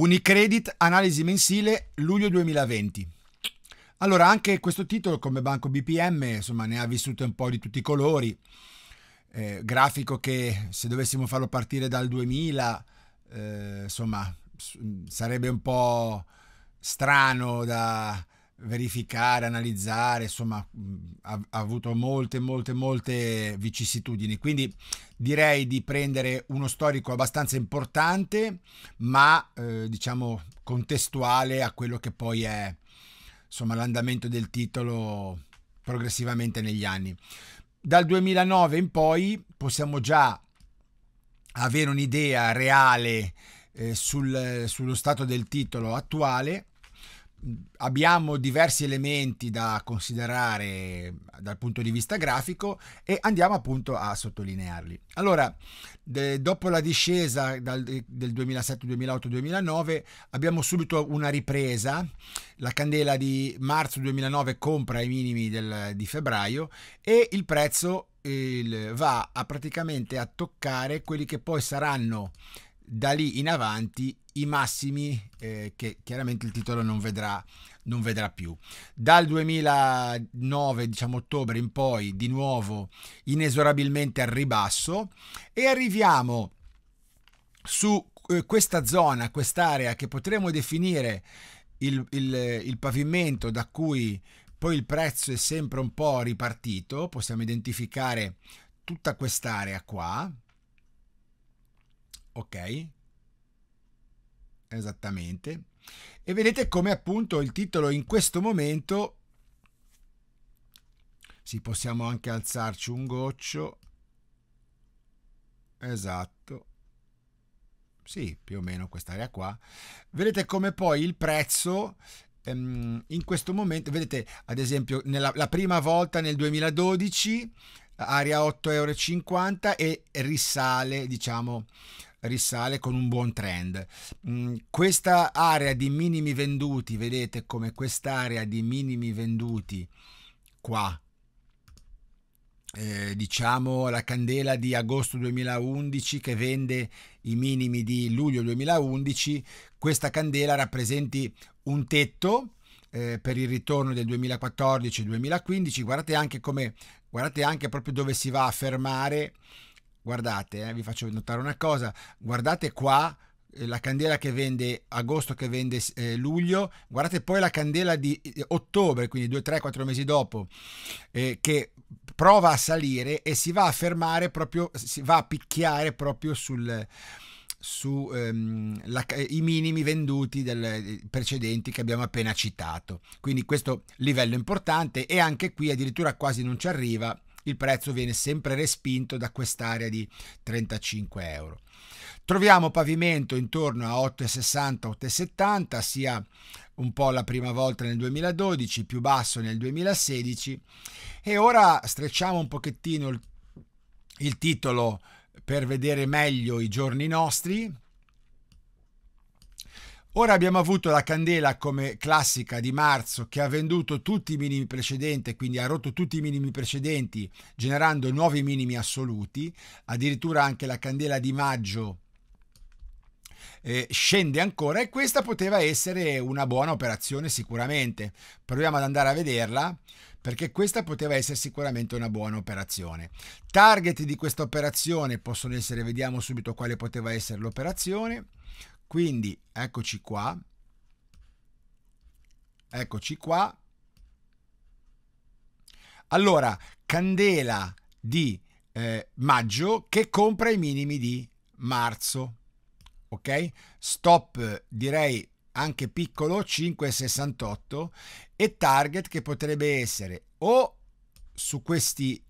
Unicredit, analisi mensile, luglio 2020. Allora, anche questo titolo come Banco BPM, insomma, ne ha vissuto un po' di tutti i colori. Eh, grafico che se dovessimo farlo partire dal 2000, eh, insomma, sarebbe un po' strano da, verificare, analizzare, insomma ha, ha, avuto molte, molte, molte vicissitudini. Quindi direi di prendere uno storico abbastanza importante, ma eh, diciamo contestuale a quello che poi è insomma l'andamento del titolo progressivamente negli anni. Dal 2009 in poi possiamo già avere un'idea reale eh, sul, sullo stato del titolo attuale abbiamo diversi elementi da considerare dal punto di vista grafico e andiamo appunto a sottolinearli. Allora, de, dopo la discesa dal, del 2007, 2008, 2009 abbiamo subito una ripresa, la candela di marzo 2009 compra i minimi del, di febbraio e il prezzo il, va a praticamente a toccare quelli che poi saranno da lì in avanti i massimi eh, che chiaramente il titolo non vedrà, non vedrà più. Dal 2009, diciamo ottobre in poi, di nuovo inesorabilmente al ribasso e arriviamo su eh, questa zona, quest'area che potremmo definire il, il, il pavimento da cui poi il prezzo è sempre un po' ripartito, possiamo identificare tutta quest'area qua, ok? esattamente. E vedete come appunto il titolo in questo momento, sì possiamo anche alzarci un goccio, esatto, sì più o meno quest'area qua, vedete come poi il prezzo ehm, in questo momento, vedete ad esempio nella, la prima volta nel 2012 area 8,50 euro e risale diciamo risale con un buon trend. Mm, questa area di minimi venduti, vedete come quest'area di minimi venduti qua, eh, diciamo la candela di agosto 2011 che vende i minimi di luglio 2011, questa candela rappresenti un tetto eh, per il ritorno del 2014-2015, guardate anche come, guardate anche proprio dove si va a fermare guardate, eh, vi faccio notare una cosa, guardate qua eh, la candela che vende agosto che vende eh, luglio guardate poi la candela di eh, ottobre quindi 2 3 4 mesi dopo eh, che prova a salire e si va a fermare proprio si va a picchiare proprio sul su ehm, minimi venduti del, eh, precedenti che abbiamo appena citato quindi questo livello importante e anche qui addirittura quasi non ci arriva il prezzo viene sempre respinto da quest'area di 35 euro. Troviamo pavimento intorno a 8,60-8,70, sia un po' la prima volta nel 2012, più basso nel 2016 e ora strecciamo un pochettino il, il titolo per vedere meglio i giorni nostri Ora abbiamo avuto la candela come classica di marzo che ha venduto tutti i minimi precedenti, quindi ha rotto tutti i minimi precedenti generando nuovi minimi assoluti, addirittura anche la candela di maggio eh, scende ancora e questa poteva essere una buona operazione sicuramente. Proviamo ad andare a vederla perché questa poteva essere sicuramente una buona operazione. Target di questa operazione possono essere, vediamo subito quale poteva essere l'operazione. Quindi eccoci qua, eccoci qua. Allora, candela di eh, maggio che compra i minimi di marzo. Ok? Stop direi anche piccolo 5,68 e target che potrebbe essere o su questi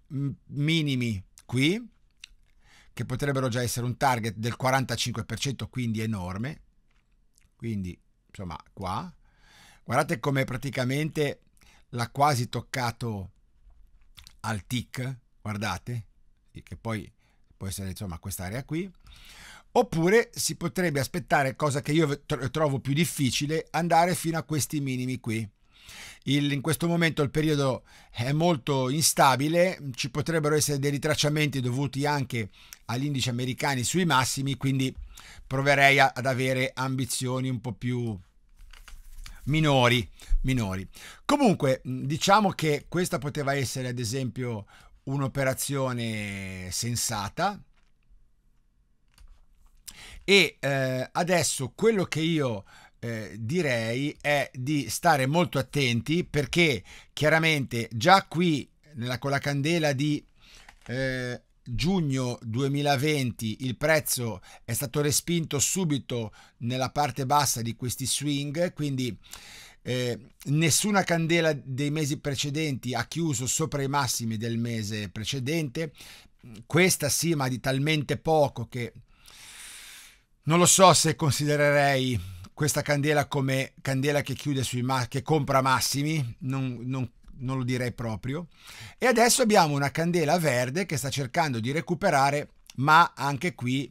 minimi qui che potrebbero già essere un target del 45%, quindi enorme. Quindi, insomma, qua. Guardate come praticamente l'ha quasi toccato al tick, guardate, che poi può essere insomma quest'area qui. Oppure si potrebbe aspettare, cosa che io trovo più difficile, andare fino a questi minimi qui. Il, in questo momento il periodo è molto instabile, ci potrebbero essere dei ritracciamenti dovuti anche agli indici americani sui massimi, quindi proverei a, ad avere ambizioni un po' più minori, minori. Comunque, diciamo che questa poteva essere ad esempio un'operazione sensata, e eh, adesso quello che io eh, direi è di stare molto attenti perché chiaramente già qui nella, con la candela di eh, giugno 2020 il prezzo è stato respinto subito nella parte bassa di questi swing quindi eh, nessuna candela dei mesi precedenti ha chiuso sopra i massimi del mese precedente questa sì ma di talmente poco che non lo so se considererei questa candela come candela che chiude sui ma- che compra massimi, non, non, non lo direi proprio. E adesso abbiamo una candela verde che sta cercando di recuperare, ma anche qui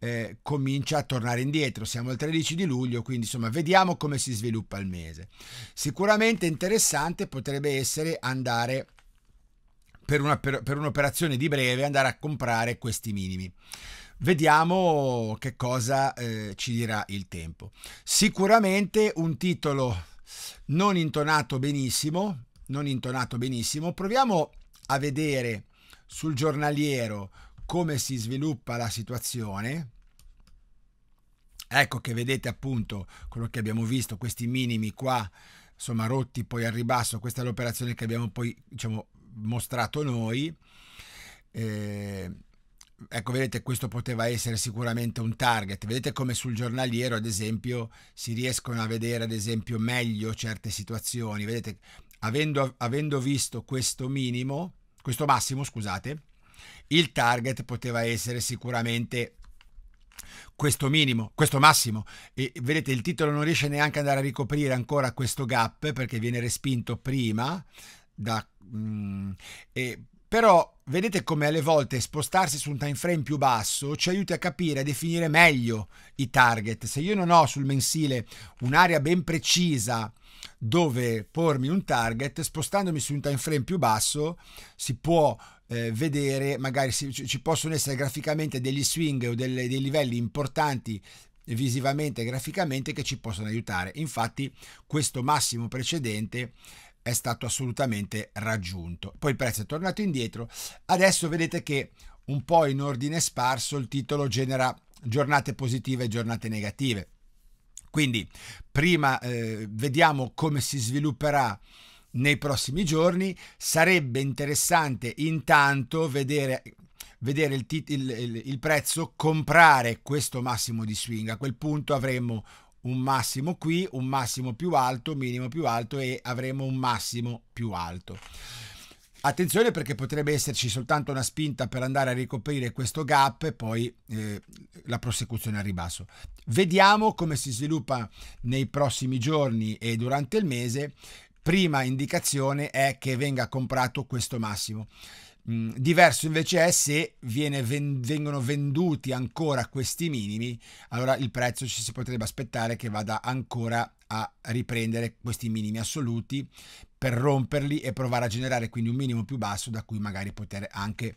eh, comincia a tornare indietro. Siamo al 13 di luglio, quindi insomma vediamo come si sviluppa il mese. Sicuramente interessante potrebbe essere andare per, una, per, per un'operazione di breve, andare a comprare questi minimi. Vediamo che cosa eh, ci dirà il tempo. Sicuramente un titolo non intonato benissimo, non intonato benissimo. Proviamo a vedere sul giornaliero come si sviluppa la situazione. Ecco che vedete appunto quello che abbiamo visto, questi minimi qua, insomma rotti poi al ribasso, questa è l'operazione che abbiamo poi diciamo, mostrato noi. Eh, Ecco, vedete, questo poteva essere sicuramente un target. Vedete come sul giornaliero, ad esempio, si riescono a vedere, ad esempio, meglio certe situazioni. Vedete, avendo, avendo visto questo minimo, questo massimo, scusate, il target poteva essere sicuramente questo minimo, questo massimo. E vedete, il titolo non riesce neanche ad andare a ricoprire ancora questo gap perché viene respinto prima da... Mh, mm, e, però vedete come alle volte spostarsi su un time frame più basso ci aiuta a capire, a definire meglio i target. Se io non ho sul mensile un'area ben precisa dove pormi un target, spostandomi su un time frame più basso si può eh, vedere, magari si, ci possono essere graficamente degli swing o delle, dei livelli importanti visivamente e graficamente che ci possono aiutare. Infatti questo massimo precedente è stato assolutamente raggiunto. Poi il prezzo è tornato indietro. Adesso vedete che un po' in ordine sparso il titolo genera giornate positive e giornate negative. Quindi prima eh, vediamo come si svilupperà nei prossimi giorni. Sarebbe interessante intanto vedere, vedere il, il, il, prezzo comprare questo massimo di swing. A quel punto avremo un massimo qui, un massimo più alto, minimo più alto e avremo un massimo più alto. Attenzione perché potrebbe esserci soltanto una spinta per andare a ricoprire questo gap e poi eh, la prosecuzione al ribasso. Vediamo come si sviluppa nei prossimi giorni e durante il mese. Prima indicazione è che venga comprato questo massimo. Mm, diverso invece è se ven- vengono venduti ancora questi minimi, allora il prezzo ci si potrebbe aspettare che vada ancora a riprendere questi minimi assoluti per romperli e provare a generare quindi un minimo più basso da cui magari poter anche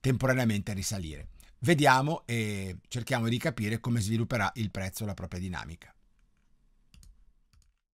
temporaneamente risalire. Vediamo e cerchiamo di capire come svilupperà il prezzo la propria dinamica.